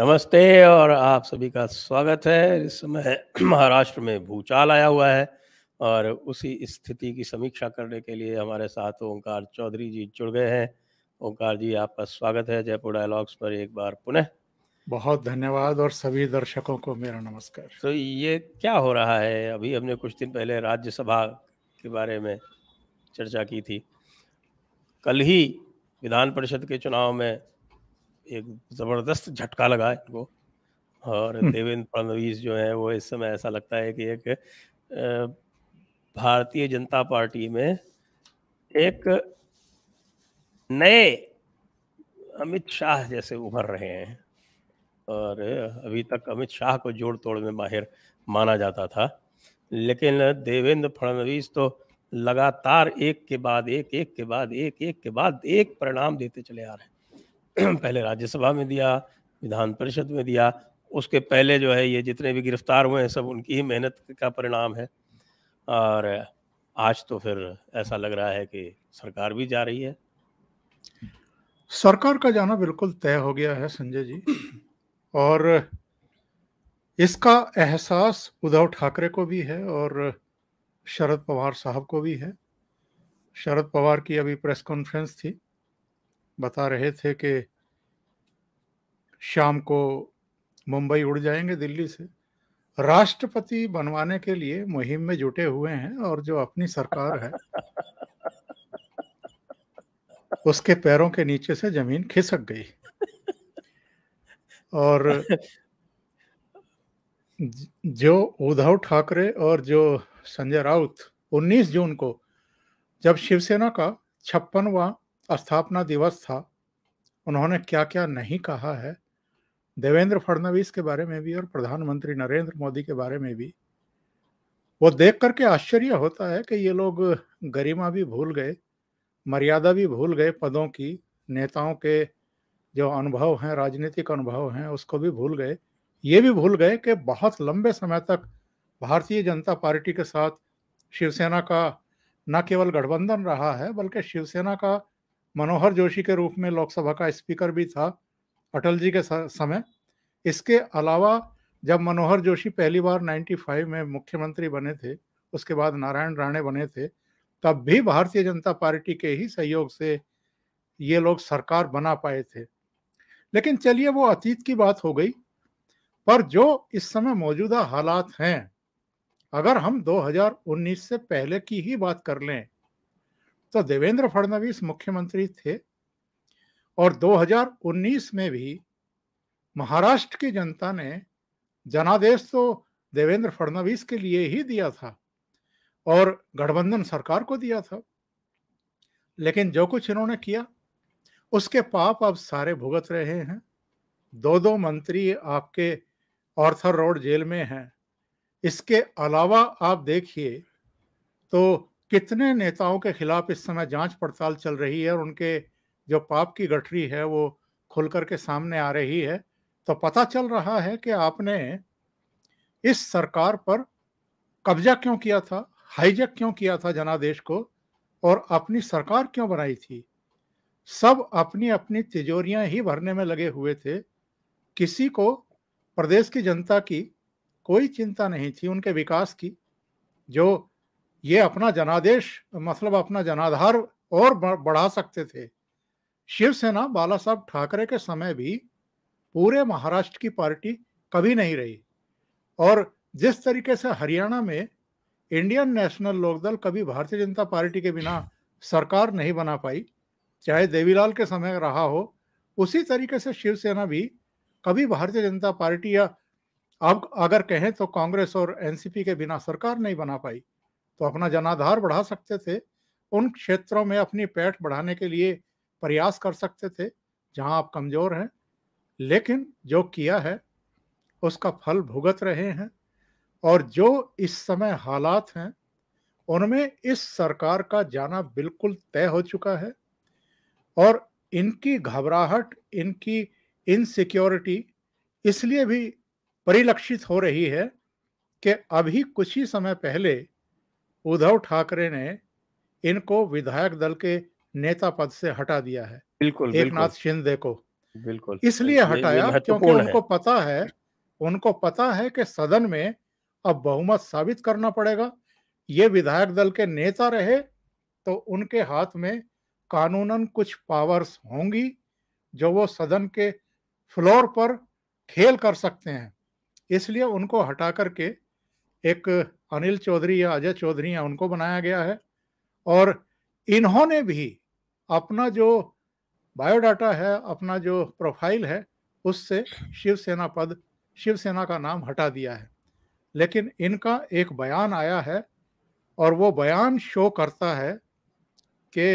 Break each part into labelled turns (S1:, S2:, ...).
S1: नमस्ते और आप सभी का स्वागत है इस समय महाराष्ट्र में भूचाल आया हुआ है और उसी स्थिति की समीक्षा करने के लिए हमारे साथ ओंकार चौधरी जी जुड़ गए हैं ओंकार जी आपका स्वागत है जयपुर डायलॉग्स पर एक बार पुनः
S2: बहुत धन्यवाद और सभी दर्शकों को मेरा नमस्कार
S1: तो ये क्या हो रहा है अभी हमने कुछ दिन पहले राज्यसभा के बारे में चर्चा की थी कल ही विधान परिषद के चुनाव में एक ज़बरदस्त झटका लगा इनको और हम्म। देवेंद्र फडणवीस जो है वो इस समय ऐसा लगता है कि एक भारतीय जनता पार्टी में एक नए अमित शाह जैसे उभर रहे हैं और अभी तक अमित शाह को जोड़ तोड़ में माहिर माना जाता था लेकिन देवेंद्र फडणवीस तो लगातार एक के बाद एक एक के बाद एक एक के बाद एक परिणाम देते चले आ रहे हैं पहले राज्यसभा में दिया विधान परिषद में दिया उसके पहले जो है ये जितने भी गिरफ्तार हुए हैं सब उनकी ही मेहनत का परिणाम है और आज तो फिर ऐसा लग रहा है कि सरकार भी जा रही है
S2: सरकार का जाना बिल्कुल तय हो गया है संजय जी और इसका एहसास उद्धव ठाकरे को भी है और शरद पवार साहब को भी है शरद पवार की अभी प्रेस कॉन्फ्रेंस थी बता रहे थे कि शाम को मुंबई उड़ जाएंगे दिल्ली से राष्ट्रपति बनवाने के लिए मुहिम में जुटे हुए हैं और जो अपनी सरकार है उसके पैरों के नीचे से जमीन खिसक गई और जो उद्धव ठाकरे और जो संजय राउत 19 जून को जब शिवसेना का छप्पनवा स्थापना दिवस था उन्होंने क्या क्या नहीं कहा है देवेंद्र फडणवीस के बारे में भी और प्रधानमंत्री नरेंद्र मोदी के बारे में भी वो देख करके आश्चर्य होता है कि ये लोग गरिमा भी भूल गए मर्यादा भी भूल गए पदों की नेताओं के जो अनुभव हैं राजनीतिक अनुभव हैं उसको भी भूल गए ये भी भूल गए कि बहुत लंबे समय तक भारतीय जनता पार्टी के साथ शिवसेना का न केवल गठबंधन रहा है बल्कि शिवसेना का मनोहर जोशी के रूप में लोकसभा का स्पीकर भी था अटल जी के समय इसके अलावा जब मनोहर जोशी पहली बार 95 में मुख्यमंत्री बने थे उसके बाद नारायण राणे बने थे तब भी भारतीय जनता पार्टी के ही सहयोग से ये लोग सरकार बना पाए थे लेकिन चलिए वो अतीत की बात हो गई पर जो इस समय मौजूदा हालात हैं अगर हम 2019 से पहले की ही बात कर लें तो देवेंद्र फडणवीस मुख्यमंत्री थे और 2019 में भी महाराष्ट्र की जनता ने जनादेश तो देवेंद्र फडणवीस के लिए ही दिया था और गठबंधन सरकार को दिया था लेकिन जो कुछ इन्होंने किया उसके पाप अब सारे भुगत रहे हैं दो दो मंत्री आपके ऑर्थर रोड जेल में हैं इसके अलावा आप देखिए तो कितने नेताओं के खिलाफ इस समय जांच पड़ताल चल रही है और उनके जो पाप की गठरी है वो खुल करके सामने आ रही है तो पता चल रहा है कि आपने इस सरकार पर कब्जा क्यों किया था हाईजैक क्यों किया था जनादेश को और अपनी सरकार क्यों बनाई थी सब अपनी अपनी तिजोरियां ही भरने में लगे हुए थे किसी को प्रदेश की जनता की कोई चिंता नहीं थी उनके विकास की जो ये अपना जनादेश मतलब अपना जनाधार और बढ़ा सकते थे शिवसेना बाला साहब ठाकरे के समय भी पूरे महाराष्ट्र की पार्टी कभी नहीं रही और जिस तरीके से हरियाणा में इंडियन नेशनल लोकदल कभी भारतीय जनता पार्टी के बिना सरकार नहीं बना पाई चाहे देवीलाल के समय रहा हो उसी तरीके से शिवसेना भी कभी भारतीय जनता पार्टी या अब अगर कहें तो कांग्रेस और एनसीपी के बिना सरकार नहीं बना पाई तो अपना जनाधार बढ़ा सकते थे उन क्षेत्रों में अपनी पैठ बढ़ाने के लिए प्रयास कर सकते थे जहां आप कमज़ोर हैं लेकिन जो किया है उसका फल भुगत रहे हैं और जो इस समय हालात हैं उनमें इस सरकार का जाना बिल्कुल तय हो चुका है और इनकी घबराहट इनकी इनसिक्योरिटी इसलिए भी परिलक्षित हो रही है कि अभी कुछ ही समय पहले उद्धव ठाकरे ने इनको विधायक दल के नेता पद से हटा दिया है
S1: बिल्कुल एक नाथ शिंदे को बिल्कुल इसलिए हटाया क्योंकि उनको
S2: पता है उनको पता है कि सदन में अब बहुमत साबित करना पड़ेगा ये विधायक दल के नेता रहे तो उनके हाथ में कानूनन कुछ पावर्स होंगी जो वो सदन के फ्लोर पर खेल कर सकते हैं इसलिए उनको हटा करके एक अनिल चौधरी या अजय चौधरी या उनको बनाया गया है और इन्होंने भी अपना जो बायोडाटा है अपना जो प्रोफाइल है उससे शिवसेना पद शिवसेना का नाम हटा दिया है लेकिन इनका एक बयान आया है और वो बयान शो करता है कि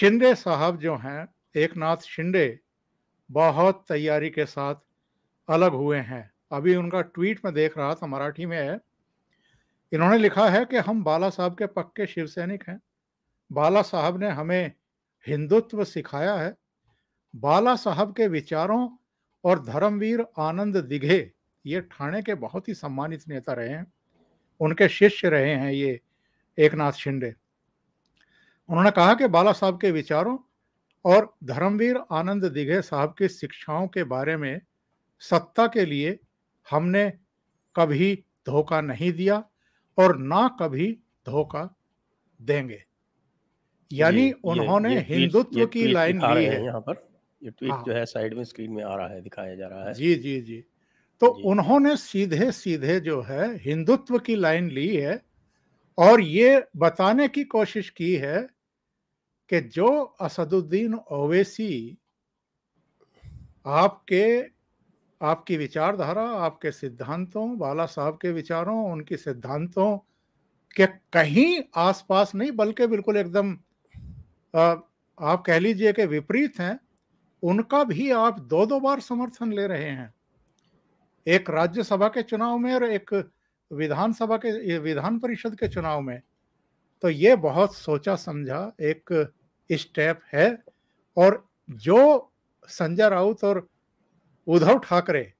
S2: शिंदे साहब जो हैं एक नाथ शिंदे बहुत तैयारी के साथ अलग हुए हैं अभी उनका ट्वीट में देख रहा था मराठी में है इन्होंने लिखा है कि हम बाला साहब के पक्के शिव सैनिक हैं बाला साहब ने हमें हिंदुत्व सिखाया है बाला साहब के विचारों और धर्मवीर आनंद दिघे ये ठाणे के बहुत ही सम्मानित नेता रहे हैं उनके शिष्य रहे हैं ये एक नाथ शिंदे उन्होंने कहा कि बाला साहब के विचारों और धर्मवीर आनंद दिघे साहब की शिक्षाओं के बारे में सत्ता के लिए हमने कभी धोखा नहीं दिया और ना कभी धोखा देंगे यानी उन्होंने हिंदुत्व की लाइन ली है यहाँ
S1: पर ये ट्वीट हाँ। जो है साइड में स्क्रीन में आ रहा है दिखाया जा रहा है जी जी जी
S2: तो जी। उन्होंने सीधे सीधे जो है हिंदुत्व की लाइन ली है और ये बताने की कोशिश की है कि जो असदुद्दीन ओवैसी आपके आपकी विचारधारा आपके सिद्धांतों बाला साहब के विचारों उनके सिद्धांतों के कहीं आसपास नहीं बल्कि बिल्कुल एकदम आप कह लीजिए कि विपरीत हैं उनका भी आप दो दो बार समर्थन ले रहे हैं एक राज्यसभा के चुनाव में और एक विधानसभा के विधान परिषद के चुनाव में तो ये बहुत सोचा समझा एक स्टेप है और जो संजय राउत और उद्धव ठाकरे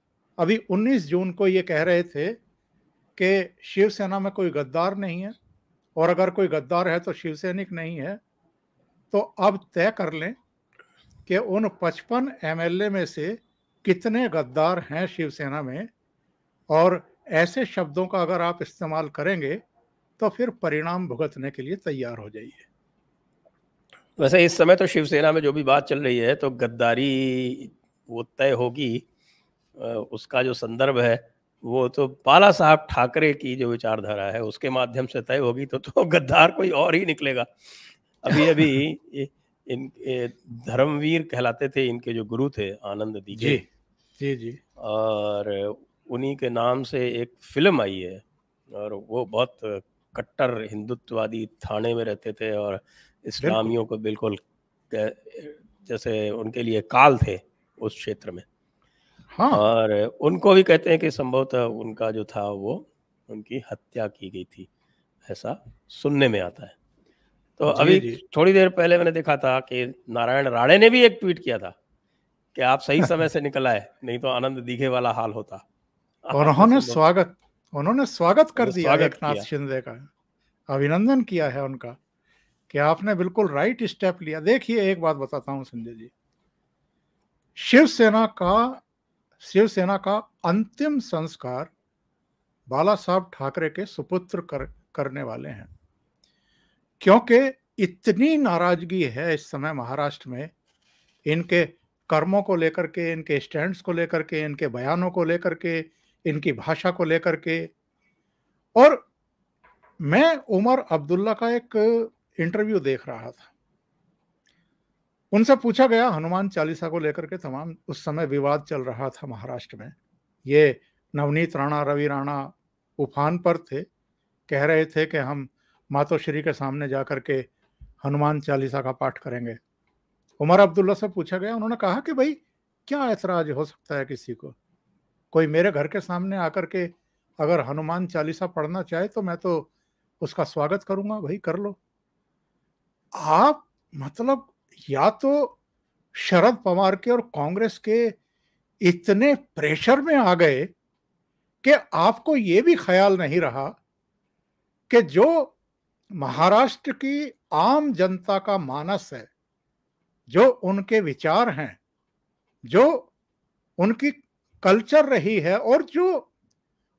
S2: अभी 19 जून को ये कह रहे थे कि शिवसेना में कोई गद्दार नहीं है और अगर कोई गद्दार है तो शिवसैनिक नहीं है तो अब तय कर लें कि उन 55 एमएलए में से कितने गद्दार हैं शिवसेना में और ऐसे शब्दों का अगर आप इस्तेमाल करेंगे तो फिर परिणाम भुगतने के लिए तैयार हो जाइए
S1: वैसे इस समय तो शिवसेना में जो भी बात चल रही है तो गद्दारी वो तय होगी उसका जो संदर्भ है वो तो बाला साहब ठाकरे की जो विचारधारा है उसके माध्यम से तय होगी तो तो गद्दार कोई और ही निकलेगा अभी अभी इन धर्मवीर कहलाते थे इनके जो गुरु थे आनंद जी जी जी और उन्हीं के नाम से एक फिल्म आई है और वो बहुत कट्टर हिंदुत्ववादी थाने में रहते थे और इस्लामियों को बिल्कुल जैसे उनके लिए काल थे उस क्षेत्र में हाँ और उनको भी कहते हैं कि संभवतः उनका जो था वो उनकी हत्या की गई थी ऐसा सुनने में आता है तो जी, अभी जी। थोड़ी देर पहले मैंने देखा था कि नारायण राणे ने भी एक ट्वीट किया था कि आप सही समय से निकल आए नहीं तो आनंद दीघे वाला हाल होता
S2: और उन्होंने स्वागत उन्होंने स्वागत कर दिया एकनाथ शिंदे का अभिनंदन किया है उनका कि आपने बिल्कुल राइट स्टेप लिया देखिए एक बात बताता हूँ संजय जी शिवसेना का शिवसेना का अंतिम संस्कार बाला साहब ठाकरे के सुपुत्र कर, करने वाले हैं क्योंकि इतनी नाराजगी है इस समय महाराष्ट्र में इनके कर्मों को लेकर के इनके स्टैंड्स को लेकर के इनके बयानों को लेकर के इनकी भाषा को लेकर के और मैं उमर अब्दुल्ला का एक इंटरव्यू देख रहा था उनसे पूछा गया हनुमान चालीसा को लेकर के तमाम उस समय विवाद चल रहा था महाराष्ट्र में ये नवनीत राणा रवि राणा उफान पर थे कह रहे थे कि हम मातोश्री के सामने जा कर के हनुमान चालीसा का पाठ करेंगे उमर अब्दुल्ला से पूछा गया उन्होंने कहा कि भाई क्या ऐतराज हो सकता है किसी को कोई मेरे घर के सामने आकर के अगर हनुमान चालीसा पढ़ना चाहे तो मैं तो उसका स्वागत करूंगा भाई कर लो आप मतलब या तो शरद पवार के और कांग्रेस के इतने प्रेशर में आ गए कि आपको ये भी ख्याल नहीं रहा कि जो महाराष्ट्र की आम जनता का मानस है जो उनके विचार हैं जो उनकी कल्चर रही है और जो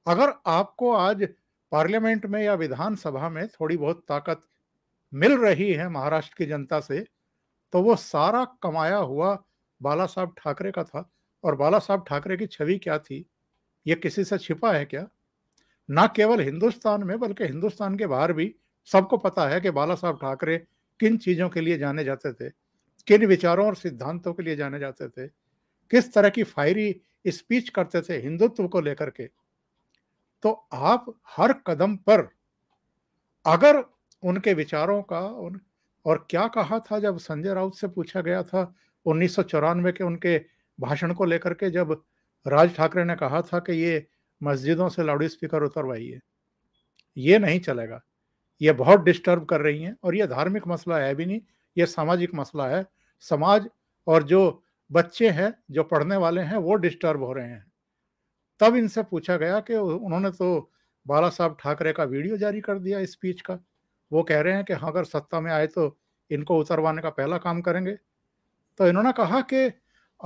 S2: अगर आपको आज पार्लियामेंट में या विधानसभा में थोड़ी बहुत ताकत मिल रही है महाराष्ट्र की जनता से तो वो सारा कमाया हुआ बाला साहब ठाकरे का था और बाला साहब ठाकरे की छवि क्या थी ये किसी से छिपा है क्या ना केवल हिंदुस्तान में बल्कि हिंदुस्तान के बाहर भी सबको पता है कि बाला साहब ठाकरे किन चीज़ों के लिए जाने जाते थे किन विचारों और सिद्धांतों के लिए जाने जाते थे किस तरह की फायरी स्पीच करते थे हिंदुत्व को लेकर के तो आप हर कदम पर अगर उनके विचारों का उन और क्या कहा था जब संजय राउत से पूछा गया था उन्नीस के उनके भाषण को लेकर के जब राज ठाकरे ने कहा था कि ये मस्जिदों से लाउड स्पीकर उतरवाइए ये नहीं चलेगा ये बहुत डिस्टर्ब कर रही हैं और ये धार्मिक मसला है भी नहीं ये सामाजिक मसला है समाज और जो बच्चे हैं जो पढ़ने वाले हैं वो डिस्टर्ब हो रहे हैं तब इनसे पूछा गया कि उन्होंने तो बाला साहब ठाकरे का वीडियो जारी कर दिया स्पीच का वो कह रहे हैं कि हाँ अगर सत्ता में आए तो इनको उतरवाने का पहला काम करेंगे तो इन्होंने कहा कि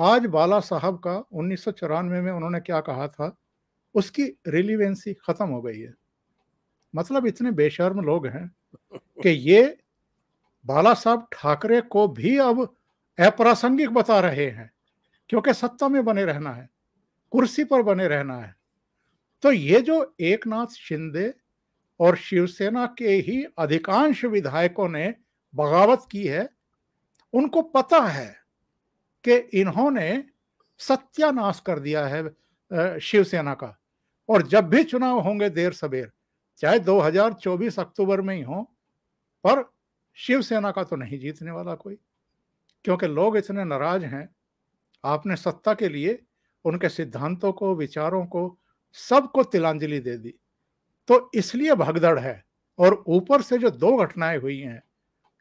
S2: आज बाला साहब का उन्नीस में उन्होंने क्या कहा था उसकी रिलीवेंसी खत्म हो गई है मतलब इतने बेशर्म लोग हैं कि ये बाला साहब ठाकरे को भी अब अप्रासंगिक बता रहे हैं क्योंकि सत्ता में बने रहना है कुर्सी पर बने रहना है तो ये जो एक नाथ शिंदे और शिवसेना के ही अधिकांश विधायकों ने बगावत की है उनको पता है कि इन्होंने सत्यानाश कर दिया है शिवसेना का और जब भी चुनाव होंगे देर सवेर चाहे 2024 अक्टूबर में ही हो पर शिवसेना का तो नहीं जीतने वाला कोई क्योंकि लोग इतने नाराज हैं आपने सत्ता के लिए उनके सिद्धांतों को विचारों को सबको तिलांजलि दे दी तो इसलिए भगदड़ है और ऊपर से जो दो घटनाएं हुई हैं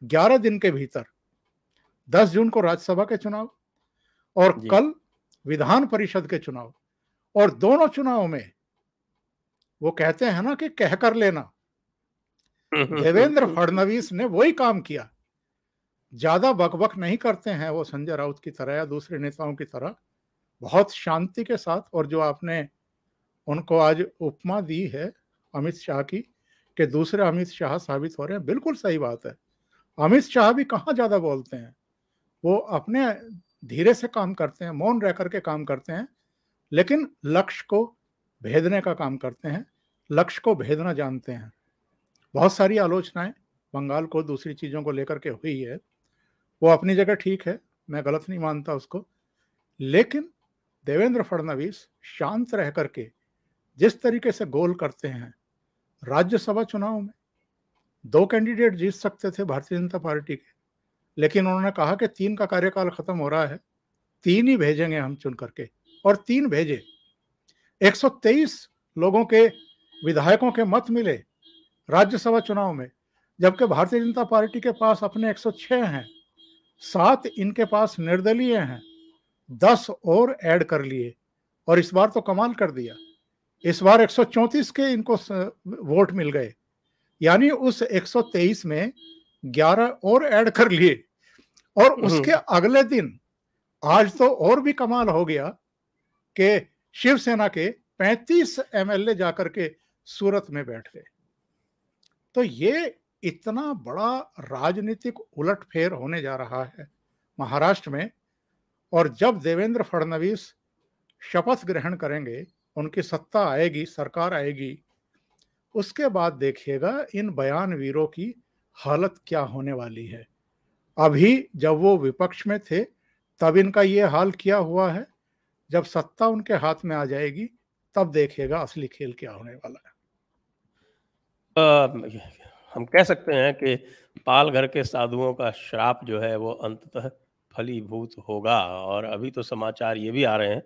S2: ग्यारह दिन के भीतर दस जून को राज्यसभा के चुनाव और कल विधान परिषद के चुनाव और दोनों चुनाव में वो कहते हैं ना कि कहकर लेना
S1: देवेंद्र
S2: फडणवीस ने वही काम किया ज्यादा बकबक नहीं करते हैं वो संजय राउत की तरह या दूसरे नेताओं की तरह बहुत शांति के साथ और जो आपने उनको आज उपमा दी है अमित शाह की कि दूसरे अमित शाह साबित हो रहे हैं बिल्कुल सही बात है अमित शाह भी कहाँ ज़्यादा बोलते हैं वो अपने धीरे से काम करते हैं मौन रह करके काम करते हैं लेकिन लक्ष्य को भेदने का काम करते हैं लक्ष्य को भेदना जानते हैं बहुत सारी आलोचनाएं बंगाल को दूसरी चीज़ों को लेकर के हुई है वो अपनी जगह ठीक है मैं गलत नहीं मानता उसको लेकिन देवेंद्र फडणवीस शांत रह करके जिस तरीके से गोल करते हैं राज्यसभा चुनाव में दो कैंडिडेट जीत सकते थे भारतीय जनता पार्टी के लेकिन उन्होंने कहा कि तीन का कार्यकाल खत्म हो रहा है तीन ही भेजेंगे हम चुन करके और तीन भेजे 123 लोगों के विधायकों के मत मिले राज्यसभा चुनाव में जबकि भारतीय जनता पार्टी के पास अपने 106 हैं सात इनके पास निर्दलीय हैं दस और ऐड कर लिए और इस बार तो कमाल कर दिया इस बार 134 के इनको वोट मिल गए यानी उस 123 में 11 और ऐड कर लिए और हम्म। उसके अगले दिन आज तो और भी कमाल हो गया कि शिवसेना के 35 एमएलए जाकर के सूरत में बैठ गए तो ये इतना बड़ा राजनीतिक उलटफेर होने जा रहा है महाराष्ट्र में और जब देवेंद्र फडणवीस शपथ ग्रहण करेंगे उनकी सत्ता आएगी सरकार आएगी उसके बाद देखिएगा इन बयान वीरों की हालत क्या होने वाली है अभी जब वो विपक्ष में थे तब इनका ये हाल किया हुआ है जब सत्ता उनके हाथ में आ जाएगी तब देखेगा असली खेल क्या होने वाला
S1: है आ, हम कह सकते हैं कि पाल घर के साधुओं का श्राप जो है वो अंततः फलीभूत होगा और अभी तो समाचार ये भी आ रहे हैं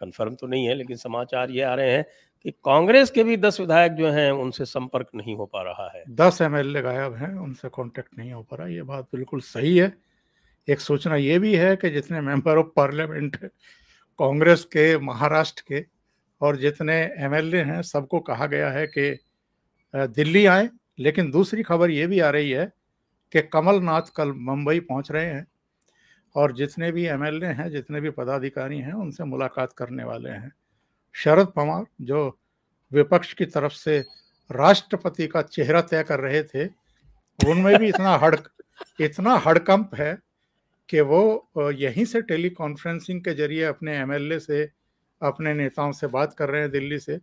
S1: कंफर्म तो नहीं है लेकिन समाचार ये आ रहे हैं कि कांग्रेस के भी दस विधायक जो हैं उनसे संपर्क नहीं हो पा रहा है
S2: दस एम एल गायब हैं उनसे कॉन्टेक्ट नहीं हो पा रहा ये बात बिल्कुल सही है एक सूचना ये भी है कि जितने मेंबर ऑफ पार्लियामेंट कांग्रेस के महाराष्ट्र के और जितने एम हैं सबको कहा गया है कि दिल्ली आए लेकिन दूसरी खबर ये भी आ रही है कि कमलनाथ कल मुंबई पहुंच रहे हैं और जितने भी एम हैं जितने भी पदाधिकारी हैं उनसे मुलाकात करने वाले हैं शरद पवार जो विपक्ष की तरफ से राष्ट्रपति का चेहरा तय कर रहे थे उनमें भी इतना हड़क इतना हड़कंप है कि वो यहीं से टेली कॉन्फ्रेंसिंग के जरिए अपने एमएलए से अपने नेताओं से बात कर रहे हैं दिल्ली से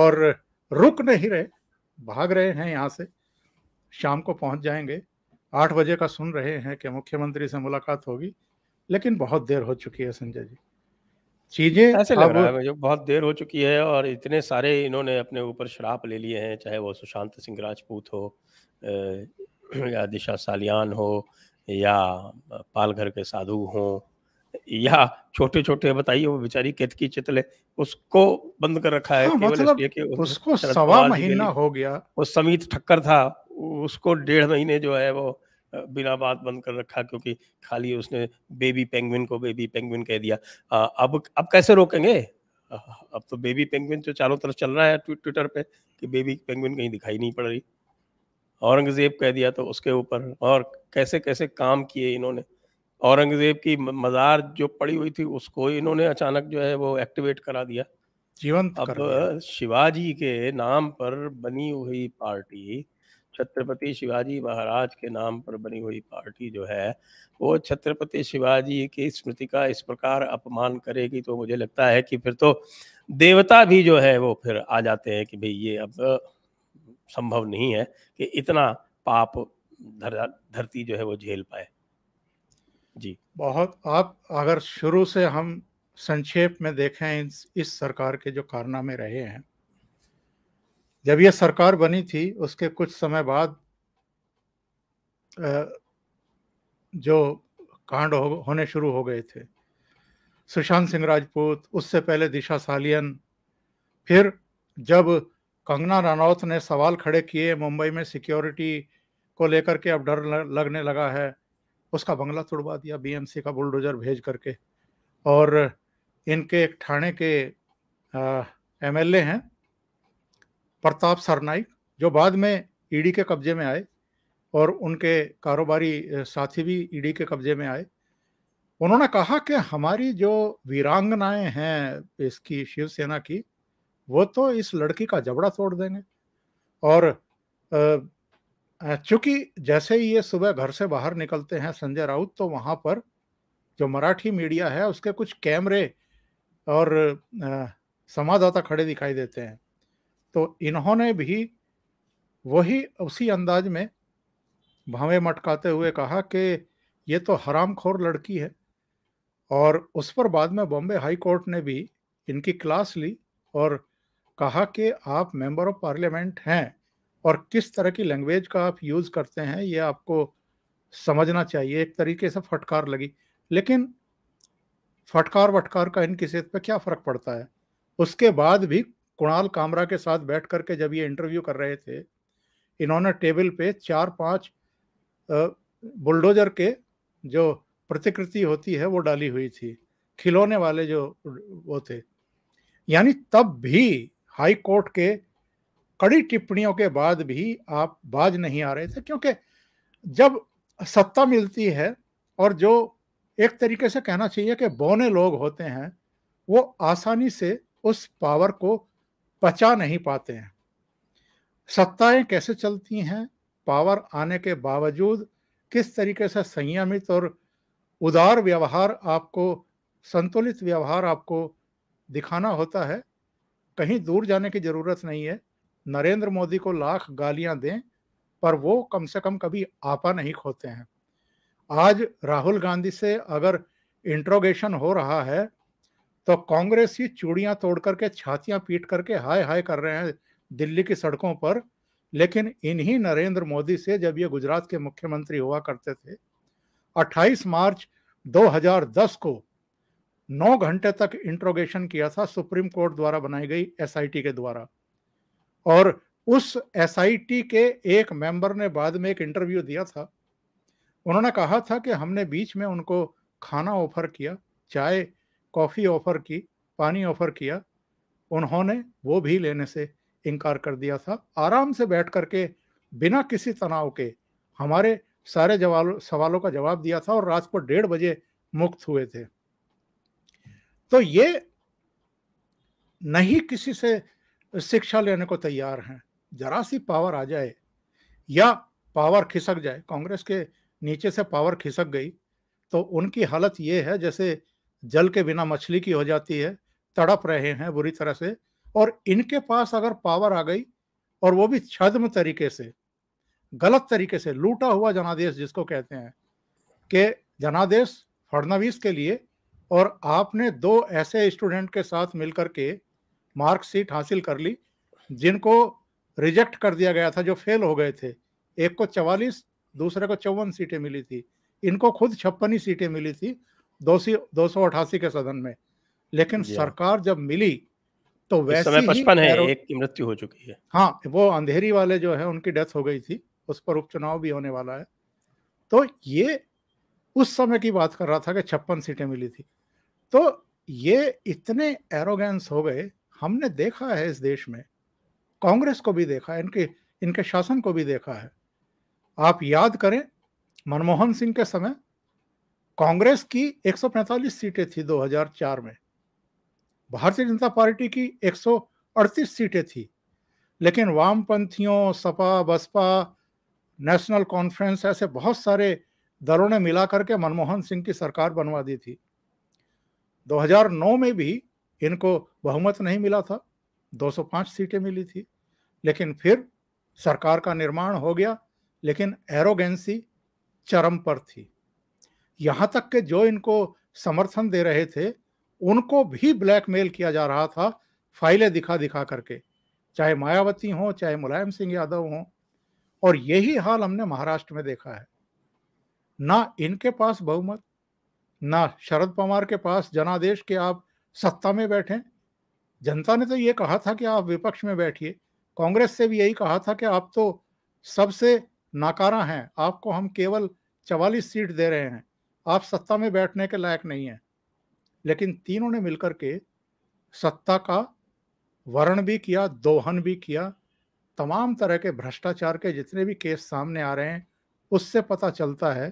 S2: और रुक नहीं रहे भाग रहे हैं यहाँ से शाम को पहुँच जाएंगे आठ बजे का सुन रहे हैं कि मुख्यमंत्री से मुलाकात होगी लेकिन बहुत देर हो चुकी है संजय जी
S1: चीजें ऐसे लग रहा है बहुत देर हो चुकी है और इतने सारे इन्होंने अपने ऊपर शराप ले लिए हैं चाहे वो सुशांत सिंह राजपूत हो या दिशा सालियान हो या पालघर के साधु हो या छोटे छोटे बताइए वो बेचारी केतकी चितले उसको बंद कर रखा है हाँ, मतलब उसको सवा महीना हो गया वो समीत ठक्कर था उसको डेढ़ महीने जो है वो बिना बात बंद कर रखा क्योंकि खाली उसने बेबी पेंगुइन को बेबी पेंगुइन कह दिया आ, अब अब कैसे रोकेंगे अब तो बेबी पेंगुइन जो चारों तरफ चल रहा है ट्विटर पे कि बेबी पेंगुइन कहीं दिखाई नहीं पड़ रही औरंगजेब कह दिया तो उसके ऊपर और कैसे कैसे काम किए इन्होंने औरंगजेब की मज़ार जो पड़ी हुई थी उसको इन्होंने अचानक जो है वो एक्टिवेट करा दिया जीवंत अब शिवाजी के नाम पर बनी हुई पार्टी छत्रपति शिवाजी महाराज के नाम पर बनी हुई पार्टी जो है वो छत्रपति शिवाजी की स्मृति का इस प्रकार अपमान करेगी तो मुझे लगता है कि फिर तो देवता भी जो है वो फिर आ जाते हैं कि भाई ये अब संभव नहीं है कि इतना पाप धरती जो है वो झेल पाए जी
S2: बहुत आप अगर शुरू से हम संक्षेप में देखें इस, इस सरकार के जो कारनामे रहे हैं जब यह सरकार बनी थी उसके कुछ समय बाद जो कांड हो, होने शुरू हो गए थे सुशांत सिंह राजपूत उससे पहले दिशा सालियन फिर जब कंगना रनौत ने सवाल खड़े किए मुंबई में सिक्योरिटी को लेकर के अब डर लगने लगा है उसका बंगला तोड़वा दिया बीएमसी का बुलडोजर भेज करके और इनके एक थाने के एमएलए हैं प्रताप सरनाइक जो बाद में ईडी e के कब्जे में आए और उनके कारोबारी साथी भी ईडी e के कब्जे में आए उन्होंने कहा कि हमारी जो वीरांगनाएं हैं इसकी शिवसेना की वो तो इस लड़की का जबड़ा तोड़ देंगे और चूंकि जैसे ही ये सुबह घर से बाहर निकलते हैं संजय राउत तो वहाँ पर जो मराठी मीडिया है उसके कुछ कैमरे और संवाददाता खड़े दिखाई देते हैं तो इन्होंने भी वही उसी अंदाज में भावे मटकाते हुए कहा कि ये तो हराम खोर लड़की है और उस पर बाद में बॉम्बे हाई कोर्ट ने भी इनकी क्लास ली और कहा कि आप मेंबर ऑफ पार्लियामेंट हैं और किस तरह की लैंग्वेज का आप यूज़ करते हैं ये आपको समझना चाहिए एक तरीके से फटकार लगी लेकिन फटकार वटकार का इनकी सेहत पर क्या फ़र्क पड़ता है उसके बाद भी कुणाल कामरा के साथ बैठ करके जब ये इंटरव्यू कर रहे थे इन्होंने टेबल पे चार पांच बुलडोजर के जो प्रतिकृति होती है वो डाली हुई थी खिलौने वाले जो वो थे यानी तब भी हाई कोर्ट के कड़ी टिप्पणियों के बाद भी आप बाज नहीं आ रहे थे क्योंकि जब सत्ता मिलती है और जो एक तरीके से कहना चाहिए कि बौने लोग होते हैं वो आसानी से उस पावर को पचा नहीं पाते हैं सत्ताएं कैसे चलती हैं पावर आने के बावजूद किस तरीके से संयमित और उदार व्यवहार आपको संतुलित व्यवहार आपको दिखाना होता है कहीं दूर जाने की ज़रूरत नहीं है नरेंद्र मोदी को लाख गालियां दें पर वो कम से कम कभी आपा नहीं खोते हैं आज राहुल गांधी से अगर इंट्रोगेशन हो रहा है तो कांग्रेस ही चूड़ियां तोड़ करके छातियां पीट करके हाय हाय कर रहे हैं दिल्ली की सड़कों पर लेकिन इन्हीं नरेंद्र मोदी से जब ये गुजरात के मुख्यमंत्री हुआ करते थे 28 मार्च 2010 को 9 घंटे तक इंट्रोगेशन किया था सुप्रीम कोर्ट द्वारा बनाई गई एसआईटी के द्वारा और उस एसआईटी के एक मेंबर ने बाद में एक इंटरव्यू दिया था उन्होंने कहा था कि हमने बीच में उनको खाना ऑफर किया चाय कॉफ़ी ऑफ़र की पानी ऑफ़र किया उन्होंने वो भी लेने से इनकार कर दिया था आराम से बैठ करके बिना किसी तनाव के हमारे सारे जवालों सवालों का जवाब दिया था और रात को डेढ़ बजे मुक्त हुए थे तो ये नहीं किसी से शिक्षा लेने को तैयार हैं जरा सी पावर आ जाए या पावर खिसक जाए कांग्रेस के नीचे से पावर खिसक गई तो उनकी हालत ये है जैसे जल के बिना मछली की हो जाती है तड़प रहे हैं बुरी तरह से और इनके पास अगर पावर आ गई और वो भी छद्म तरीके से गलत तरीके से लूटा हुआ जनादेश जिसको कहते हैं कि जनादेश फडनवीस के लिए और आपने दो ऐसे स्टूडेंट के साथ मिलकर के मार्कशीट हासिल कर ली जिनको रिजेक्ट कर दिया गया था जो फेल हो गए थे एक को चवालीस दूसरे को चौवन सीटें मिली थी इनको खुद छप्पन ही सीटें मिली थी दो सौ अठासी के सदन में लेकिन सरकार जब मिली तो वैसे पचपन है एक
S1: की मृत्यु हो चुकी है
S2: हाँ वो अंधेरी वाले जो है उनकी डेथ हो गई थी उस पर उपचुनाव भी होने वाला है तो ये उस समय की बात कर रहा था कि छप्पन सीटें मिली थी तो ये इतने एरोगेंस हो गए हमने देखा है इस देश में कांग्रेस को भी देखा है इनके इनके शासन को भी देखा है आप याद करें मनमोहन सिंह के समय कांग्रेस की 145 सीटें थी 2004 में भारतीय जनता पार्टी की 138 सीटें थी लेकिन वामपंथियों सपा बसपा नेशनल कॉन्फ्रेंस ऐसे बहुत सारे दलों ने मिला करके मनमोहन सिंह की सरकार बनवा दी थी 2009 में भी इनको बहुमत नहीं मिला था 205 सीटें मिली थी लेकिन फिर सरकार का निर्माण हो गया लेकिन एरोगेंसी चरम पर थी यहाँ तक के जो इनको समर्थन दे रहे थे उनको भी ब्लैकमेल किया जा रहा था फाइलें दिखा दिखा करके चाहे मायावती हो चाहे मुलायम सिंह यादव हों और यही हाल हमने महाराष्ट्र में देखा है ना इनके पास बहुमत ना शरद पवार के पास जनादेश के आप सत्ता में बैठे जनता ने तो ये कहा था कि आप विपक्ष में बैठिए कांग्रेस से भी यही कहा था कि आप तो सबसे नाकारा हैं आपको हम केवल चवालीस सीट दे रहे हैं आप सत्ता में बैठने के लायक नहीं हैं लेकिन तीनों ने मिलकर के सत्ता का वर्ण भी किया दोहन भी किया तमाम तरह के भ्रष्टाचार के जितने भी केस सामने आ रहे हैं उससे पता चलता है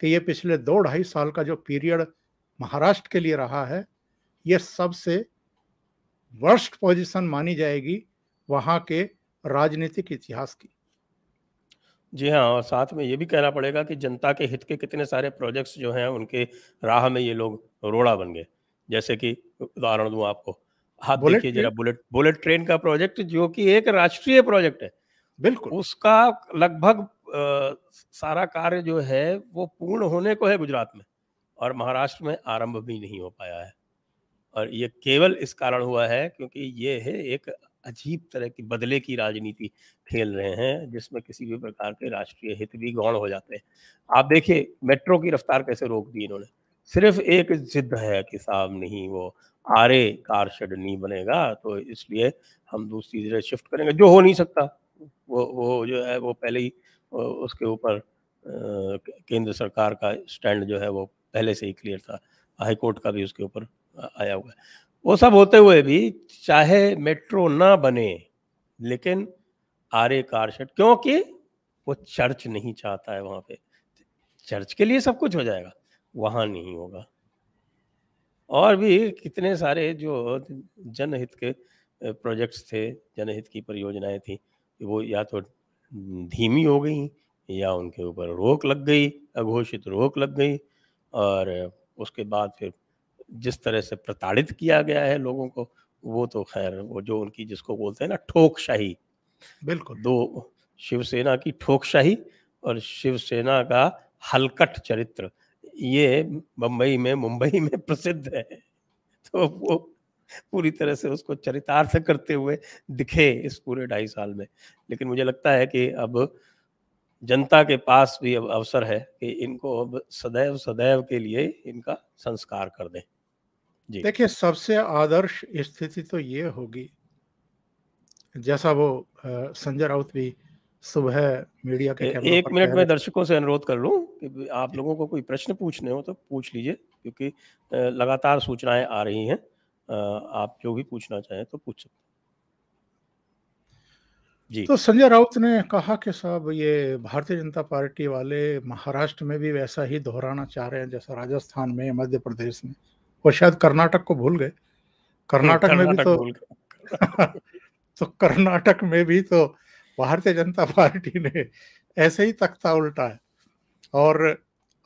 S2: कि ये पिछले दो ढाई साल का जो पीरियड महाराष्ट्र के लिए रहा है ये सबसे वर्स्ट पोजीशन मानी जाएगी वहाँ के राजनीतिक इतिहास की
S1: जी हाँ, और साथ में ये भी कहना पड़ेगा कि जनता के हित के कितने सारे प्रोजेक्ट्स जो हैं उनके राह में ये लोग रोड़ा बन गए। जैसे कि उदाहरण दूँ आपको, आप देखिए ज़रा बुलेट बुलेट ट्रेन का प्रोजेक्ट जो कि एक राष्ट्रीय प्रोजेक्ट है। बिल्कुल। उसका लगभग सारा कार्य जो है वो पूर्ण होने को है गुजरात में और महाराष्ट्र में आरंभ भी नहीं हो पाया है। और ये केवल इस कारण हुआ है क्योंकि ये है एक अजीब तरह की बदले की राजनीति खेल रहे हैं जिसमें किसी भी प्रकार के राष्ट्रीय हित भी गौण हो जाते हैं आप देखिए मेट्रो की रफ्तार कैसे रोक दी इन्होंने सिर्फ एक जिद है कि साहब नहीं वो आरे कार शेड नहीं बनेगा तो इसलिए हम दूसरी जगह शिफ्ट करेंगे जो हो नहीं सकता वो वो जो है वो पहले ही उसके ऊपर केंद्र सरकार का स्टैंड जो है वो पहले से ही क्लियर था हाईकोर्ट का भी उसके ऊपर आया हुआ है वो सब होते हुए भी चाहे मेट्रो ना बने लेकिन आर्य कारशेड क्योंकि वो चर्च नहीं चाहता है वहां पे चर्च के लिए सब कुछ हो जाएगा वहां नहीं होगा और भी कितने सारे जो जनहित के प्रोजेक्ट्स थे जनहित की परियोजनाएं थी वो या तो धीमी हो गई या उनके ऊपर रोक लग गई अघोषित रोक लग गई और उसके बाद फिर जिस तरह से प्रताड़ित किया गया है लोगों को वो तो खैर वो जो उनकी जिसको बोलते हैं ना ठोकशाही बिल्कुल दो शिवसेना की ठोकशाही और शिवसेना का हलकट चरित्र ये बम्बई में मुंबई में प्रसिद्ध है तो वो पूरी तरह से उसको चरितार्थ करते हुए दिखे इस पूरे ढाई साल में लेकिन मुझे लगता है कि अब जनता के पास भी अब अवसर है कि इनको अब सदैव सदैव के लिए इनका संस्कार कर दें देखिए
S2: सबसे आदर्श स्थिति तो ये होगी जैसा वो संजय राउत भी सुबह मीडिया के एक मिनट में
S1: दर्शकों से अनुरोध कर लूं कि आप लोगों को कोई प्रश्न पूछने हो तो पूछ लीजिए क्योंकि लगातार सूचनाएं आ रही हैं आप जो भी पूछना चाहें तो पूछ सकते जी तो
S2: संजय राउत ने कहा कि साहब ये भारतीय जनता पार्टी वाले महाराष्ट्र में भी वैसा ही दोहराना चाह रहे हैं जैसा राजस्थान में मध्य प्रदेश में वो शायद कर्नाटक को भूल गए कर्नाटक में भी तो तो कर्नाटक में भी तो भारतीय जनता पार्टी ने ऐसे ही तख्ता उल्टा है और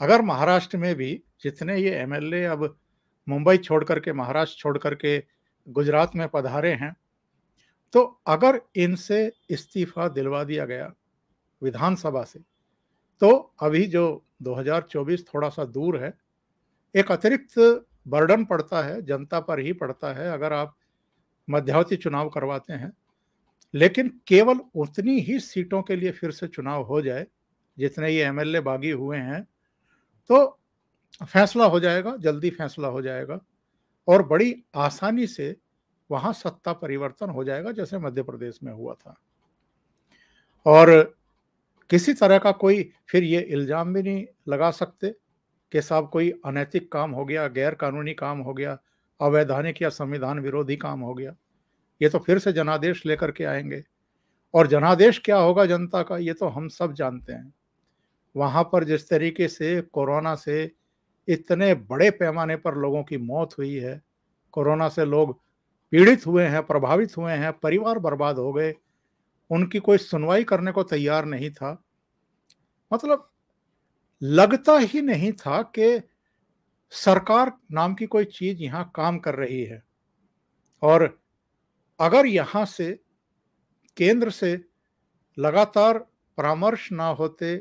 S2: अगर महाराष्ट्र में भी जितने ये एमएलए अब मुंबई छोड़ करके महाराष्ट्र छोड़ करके गुजरात में पधारे हैं तो अगर इनसे इस्तीफा दिलवा दिया गया विधानसभा से तो अभी जो 2024 थोड़ा सा दूर है एक अतिरिक्त बर्डन पड़ता है जनता पर ही पड़ता है अगर आप मध्यावधि चुनाव करवाते हैं लेकिन केवल उतनी ही सीटों के लिए फिर से चुनाव हो जाए जितने ये एमएलए बागी हुए हैं तो फैसला हो जाएगा जल्दी फैसला हो जाएगा और बड़ी आसानी से वहाँ सत्ता परिवर्तन हो जाएगा जैसे मध्य प्रदेश में हुआ था और किसी तरह का कोई फिर ये इल्ज़ाम भी नहीं लगा सकते कि साहब कोई अनैतिक काम हो गया गैर कानूनी काम हो गया अवैधानिक या संविधान विरोधी काम हो गया ये तो फिर से जनादेश लेकर के आएंगे और जनादेश क्या होगा जनता का ये तो हम सब जानते हैं वहाँ पर जिस तरीके से कोरोना से इतने बड़े पैमाने पर लोगों की मौत हुई है कोरोना से लोग पीड़ित हुए हैं प्रभावित हुए हैं परिवार बर्बाद हो गए उनकी कोई सुनवाई करने को तैयार नहीं था मतलब लगता ही नहीं था कि सरकार नाम की कोई चीज यहाँ काम कर रही है और अगर यहाँ से केंद्र से लगातार परामर्श ना होते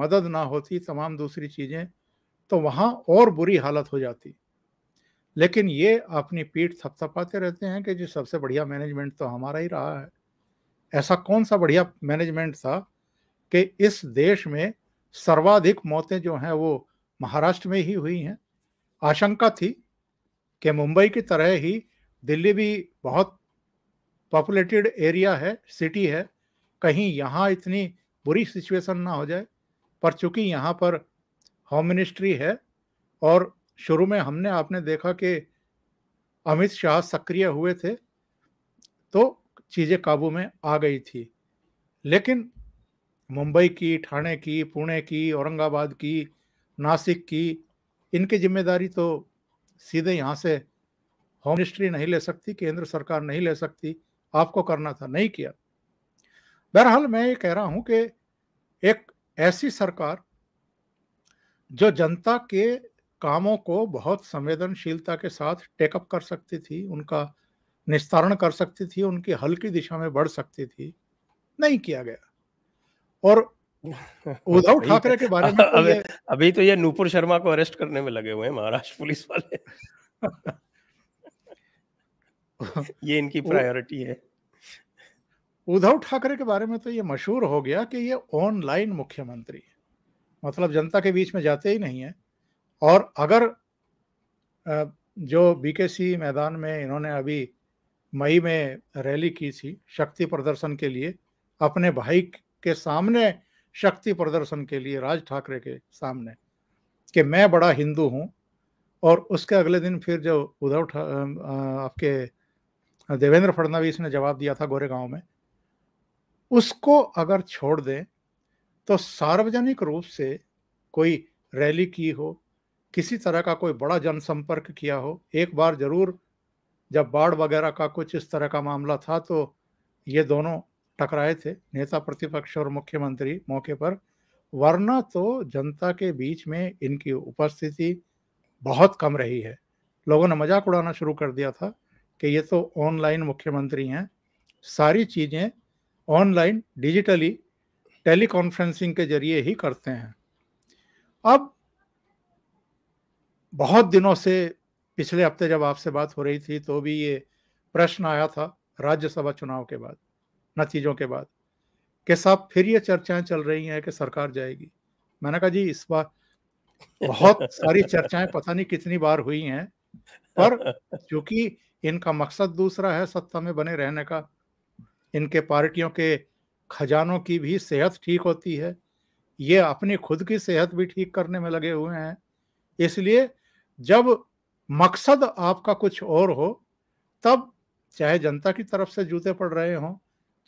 S2: मदद ना होती तमाम दूसरी चीज़ें तो वहाँ और बुरी हालत हो जाती लेकिन ये अपनी पीठ थपथपाते रहते हैं कि जी सबसे बढ़िया मैनेजमेंट तो हमारा ही रहा है ऐसा कौन सा बढ़िया मैनेजमेंट था कि इस देश में सर्वाधिक मौतें जो हैं वो महाराष्ट्र में ही हुई हैं आशंका थी कि मुंबई की तरह ही दिल्ली भी बहुत पॉपुलेटेड एरिया है सिटी है कहीं यहाँ इतनी बुरी सिचुएशन ना हो जाए पर चूंकि यहाँ पर होम मिनिस्ट्री है और शुरू में हमने आपने देखा कि अमित शाह सक्रिय हुए थे तो चीज़ें काबू में आ गई थी लेकिन मुंबई की ठाणे की पुणे की औरंगाबाद की नासिक की इनकी जिम्मेदारी तो सीधे यहाँ से होम मिनिस्ट्री नहीं ले सकती केंद्र सरकार नहीं ले सकती आपको करना था नहीं किया बहरहाल मैं ये कह रहा हूँ कि एक ऐसी सरकार जो जनता के कामों को बहुत संवेदनशीलता के साथ टेकअप कर सकती थी उनका निस्तारण कर सकती थी उनकी हल की दिशा में बढ़ सकती थी नहीं किया गया और उद्धव ठाकरे के बारे में अभी,
S1: अभी तो ये नूपुर शर्मा को अरेस्ट करने में लगे हुए हैं महाराष्ट्र पुलिस वाले ये इनकी प्रायोरिटी है
S2: उद्धव ठाकरे के बारे में तो ये मशहूर हो गया कि ये ऑनलाइन मुख्यमंत्री है मतलब जनता के बीच में जाते ही नहीं है और अगर जो बीकेसी मैदान में इन्होंने अभी मई में रैली की थी शक्ति प्रदर्शन के लिए अपने भाई के सामने शक्ति प्रदर्शन के लिए राज ठाकरे के सामने कि मैं बड़ा हिंदू हूँ और उसके अगले दिन फिर जो उद्धव आपके देवेंद्र फडणवीस ने जवाब दिया था गोरेगांव में उसको अगर छोड़ दें तो सार्वजनिक रूप से कोई रैली की हो किसी तरह का कोई बड़ा जनसंपर्क किया हो एक बार जरूर जब बाढ़ वगैरह का कुछ इस तरह का मामला था तो ये दोनों टकराए थे नेता प्रतिपक्ष और मुख्यमंत्री मौके पर वरना तो जनता के बीच में इनकी उपस्थिति बहुत कम रही है लोगों ने मजाक उड़ाना शुरू कर दिया था कि ये तो ऑनलाइन मुख्यमंत्री हैं सारी चीज़ें ऑनलाइन डिजिटली टेली कॉन्फ्रेंसिंग के जरिए ही करते हैं अब बहुत दिनों से पिछले हफ्ते जब आपसे बात हो रही थी तो भी ये प्रश्न आया था राज्यसभा चुनाव के बाद नतीजों के बाद कि साहब फिर ये चर्चाएं चल रही हैं कि सरकार जाएगी मैंने कहा जी इस बार बहुत सारी चर्चाएं पता नहीं कितनी बार हुई हैं पर चूंकि इनका मकसद दूसरा है सत्ता में बने रहने का इनके पार्टियों के खजानों की भी सेहत ठीक होती है ये अपनी खुद की सेहत भी ठीक करने में लगे हुए हैं इसलिए जब मकसद आपका कुछ और हो तब चाहे जनता की तरफ से जूते पड़ रहे हों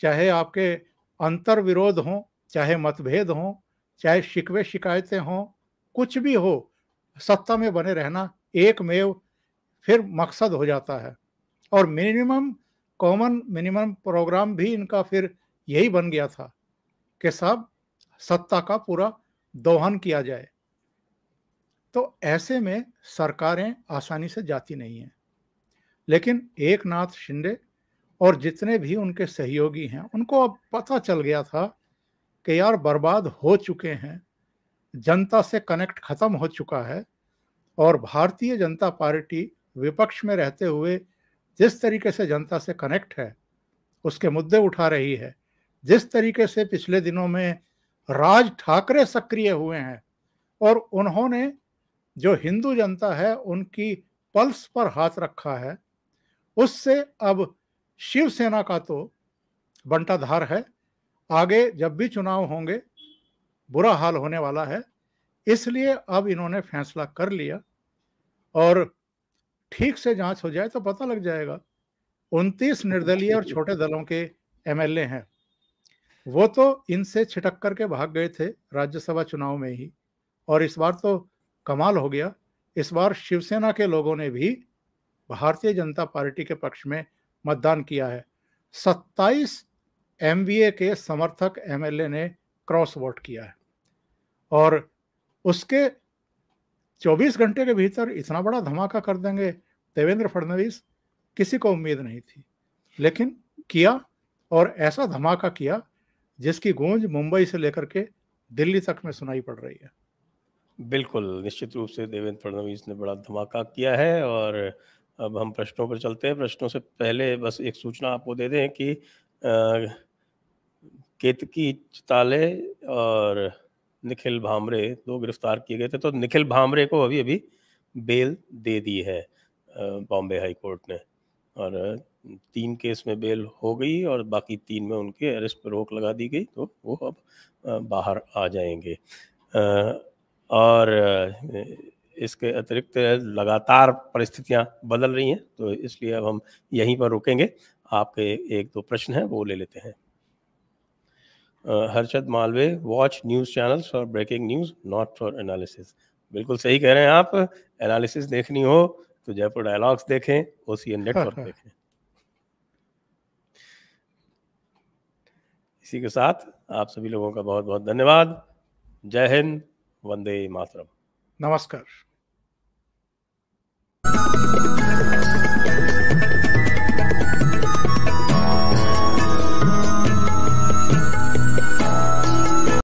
S2: चाहे आपके अंतर विरोध हों चाहे मतभेद हों चाहे शिकवे शिकायतें हों कुछ भी हो सत्ता में बने रहना एक में फिर मकसद हो जाता है और मिनिमम कॉमन मिनिमम प्रोग्राम भी इनका फिर यही बन गया था कि सब सत्ता का पूरा दोहन किया जाए तो ऐसे में सरकारें आसानी से जाती नहीं हैं लेकिन एक नाथ शिंदे और जितने भी उनके सहयोगी हैं उनको अब पता चल गया था कि यार बर्बाद हो चुके हैं जनता से कनेक्ट खत्म हो चुका है और भारतीय जनता पार्टी विपक्ष में रहते हुए जिस तरीके से जनता से कनेक्ट है उसके मुद्दे उठा रही है जिस तरीके से पिछले दिनों में राज ठाकरे सक्रिय हुए हैं और उन्होंने जो हिंदू जनता है उनकी पल्स पर हाथ रखा है उससे अब शिवसेना का तो बंटाधार है आगे जब भी चुनाव होंगे बुरा हाल होने वाला है इसलिए अब इन्होंने फैसला कर लिया और ठीक से जांच हो जाए तो पता लग जाएगा उनतीस निर्दलीय और छोटे दलों के एमएलए हैं वो तो इनसे छिटक करके भाग गए थे राज्यसभा चुनाव में ही और इस बार तो कमाल हो गया इस बार शिवसेना के लोगों ने भी भारतीय जनता पार्टी के पक्ष में मतदान किया है 27 एम के समर्थक एम ने क्रॉस वोट किया है और उसके 24 घंटे के भीतर इतना बड़ा धमाका कर देंगे देवेंद्र फडणवीस किसी को उम्मीद नहीं थी लेकिन किया और ऐसा धमाका किया जिसकी गूंज मुंबई से लेकर के दिल्ली तक में सुनाई पड़ रही है
S1: बिल्कुल निश्चित रूप से देवेंद्र फडणवीस ने बड़ा धमाका किया है और अब हम प्रश्नों पर चलते हैं प्रश्नों से पहले बस एक सूचना आपको दे दें कि केतकी चिताले और निखिल भामरे दो गिरफ्तार किए गए थे तो निखिल भामरे को अभी अभी बेल दे दी है बॉम्बे हाई कोर्ट ने और तीन केस में बेल हो गई और बाकी तीन में उनके अरेस्ट पर रोक लगा दी गई तो वो अब बाहर आ जाएंगे और इसके अतिरिक्त लगातार परिस्थितियां बदल रही हैं तो इसलिए अब हम यहीं पर रुकेंगे आपके एक दो प्रश्न हैं वो ले लेते हैं Harshad Malve watch news channels for breaking news not for analysis बिल्कुल सही कह रहे हैं आप एनालिसिस देखनी हो तो जयपुर डायलॉग्स देखें ओ सी एन नेटवर्क देखें इसी के साथ आप सभी लोगों का बहुत बहुत धन्यवाद जय हिंद वंदे मातरम
S2: नमस्कार